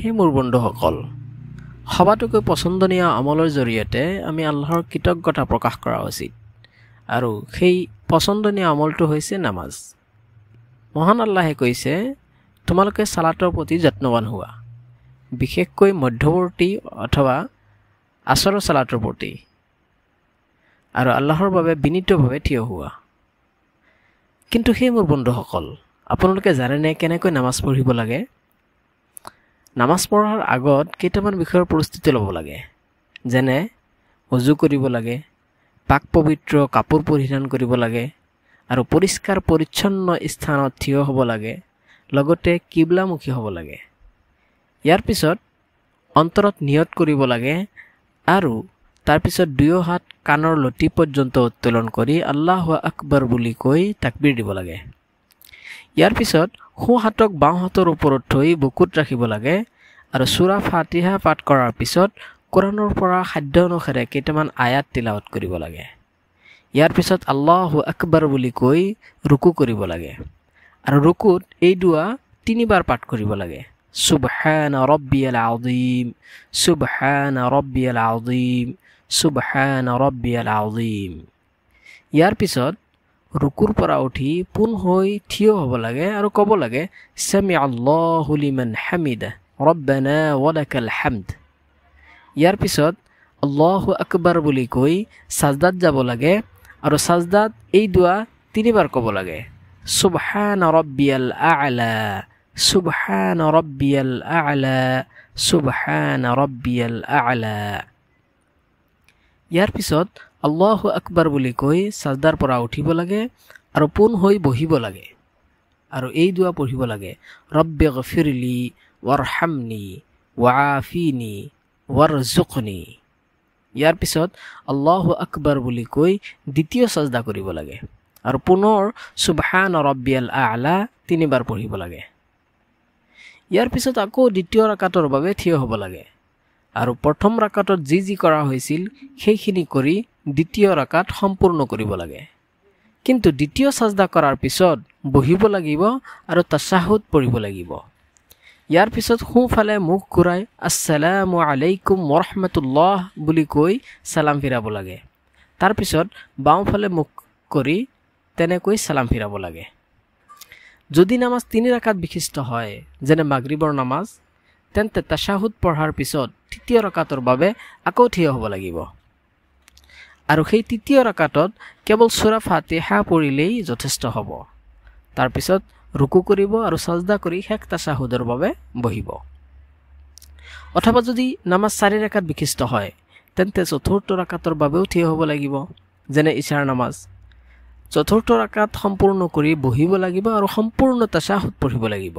হে মোৰ বন্ধুসকল সবাতোকৈ পচন্দনীয় আমলৰ জৰিয়তে আমি আল্লাহৰ কৃতজ্ঞতা প্ৰকাশ কৰা উচিত আৰু সেই পচন্দনীয় আমলটো হৈছে নামাজ মহান আল্লাহে কৈছে তোমালোকে চালাটৰ প্ৰতি যত্নৱান হোৱা বিশেষকৈ মধ্যৱৰ্তী অথবা আচৰ চালাটৰ প্ৰতি আৰু আল্লাহৰ বাবে বিনীতভাৱে থিয় হোৱা কিন্তু সেই মোৰ বন্ধুসকল আপোনালোকে জানেনে কেনেকৈ নামাজ পঢ়িব লাগে নামাজ পঢ়াৰ আগত কেইটামান বিষয়ৰ প্ৰস্তুতি ল'ব লাগে যেনে উজু কৰিব লাগে পাক পবিত্ৰ কাপোৰ পৰিধান কৰিব লাগে আৰু পৰিষ্কাৰ পৰিচ্ছন্ন স্থানত থিয় হ'ব লাগে লগতে কিবলামুখী হ'ব লাগে ইয়াৰ পিছত অন্তৰত নিয়ত কৰিব লাগে আৰু তাৰপিছত দুয়ো হাত কাণৰ লটি পৰ্যন্ত উত্তোলন কৰি আল্লাহ আকবৰ বুলি কৈ তাকবিৰ দিব লাগে ইয়াৰ পিছত সোঁহাতক বাওঁহাতৰ ওপৰত থৈ বুকুত ৰাখিব লাগে আৰু চূড়া ফাটিহা পাঠ কৰাৰ পিছত কোৰাণৰ পৰা সাধ্য অনুসাৰে কেইটামান আয়াত তিলাৱত কৰিব লাগে ইয়াৰ পিছত আল্লাহ আকবাৰ বুলি কৈ ৰুকু কৰিব লাগে আৰু ৰুকুত এই দুৱা তিনিবাৰ পাঠ কৰিব লাগে চুবহান ৰব্বি আল আউদিম চুবহান ৰব্বি আল আউদিম চুবহান ৰব্বি আল আউদিম ইয়াৰ পিছত ৰুকুৰ পৰা উঠি পোন হৈ থিয় হ'ব লাগে আৰু ক'ব লাগে চেমি আল্লাহলিমান হামিদ ৰবেনে ৱদাকেল হেমদ ইয়াৰ পিছত আল্লাহ আকবাৰ বুলি কৈ চাজদাত যাব লাগে আৰু চাজদাত এই দুৱা তিনিবাৰ ক'ব লাগে চুবহান ৰব্বিয়াল আলা চুবহান ৰব্বিয়াল আলা চুবহান ৰব্বিয়াল আলা ইয়াৰ পিছত আল্লাহ আকবাৰ বুলি কৈ চাজদাৰ পৰা উঠিব লাগে আৰু পোন হৈ বহিব লাগে আৰু এই দুৱা পঢ়িব লাগে ৰব্বে গফিৰলি ৱাৰ হামনি ৱা ৱাফিনি ৱাৰ জোকনি ইয়াৰ পিছত আল্লাহ আকবাৰ বুলি কৈ দ্বিতীয় চাজদা কৰিব লাগে আৰু পুনৰ চুবহান ৰব্বিয়াল আলা তিনিবাৰ পঢ়িব লাগে ইয়াৰ পিছত আকৌ দ্বিতীয় ৰাকাটৰ বাবে থিয় হ'ব লাগে আৰু প্ৰথম ৰাকাটত যি যি কৰা হৈছিল সেইখিনি কৰি দ্বিতীয় ৰাকাত সম্পূৰ্ণ কৰিব লাগে কিন্তু দ্বিতীয় চাজদা কৰাৰ পিছত বহিব লাগিব আৰু তাচাহুত পৰিব লাগিব ইয়াৰ পিছত সোঁফালে মুখ ঘূৰাই আছালামু আলাইকুম মৰহমতুল্লাহ বুলি কৈ চালাম ফিৰাব লাগে তাৰপিছত বাওঁফালে মুখ কৰি তেনেকৈ চালাম ফিৰাব লাগে যদি নামাজ তিনি ৰাকাত বিশিষ্ট হয় যেনে মাগৰীবৰ নামাজ তেন্তে তাশাহুদ পঢ়াৰ পিছত তৃতীয় ৰকাতৰ বাবে আকৌ থিয় হ'ব লাগিব আৰু সেই তৃতীয় ৰকাতত কেৱল চোৰা ফাতে হা পৰিলেই যথেষ্ট হ'ব তাৰপিছত ৰুকু কৰিব আৰু চজদা কৰি শেষ তাশাহুদৰ বাবে বহিব অথবা যদি নামাজ চাৰি ৰেকাত বিশিষ্ট হয় তেন্তে চতুৰ্থ ৰাকাতৰ বাবেও থিয় হ'ব লাগিব যেনে ইছাৰ নামাজ চতুৰ্থ ৰাকাত সম্পূৰ্ণ কৰি বহিব লাগিব আৰু সম্পূৰ্ণ তাশাহুদ পঢ়িব লাগিব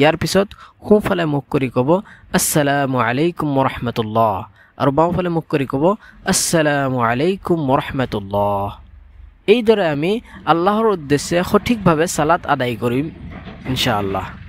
ইয়াৰ পিছত সোঁফালে মুখ কৰি ক'ব আছালামু আলাইকুম মৰহমতুল্লাহ আৰু বাওঁফালে মুখ কৰি ক'ব আছালামু আলাইকুম মৰহমতুল্লাহ এইদৰে আমি আল্লাহৰ উদ্দেশ্যে সঠিকভাৱে চালাত আদায় কৰিম ইনশাআল্লাহ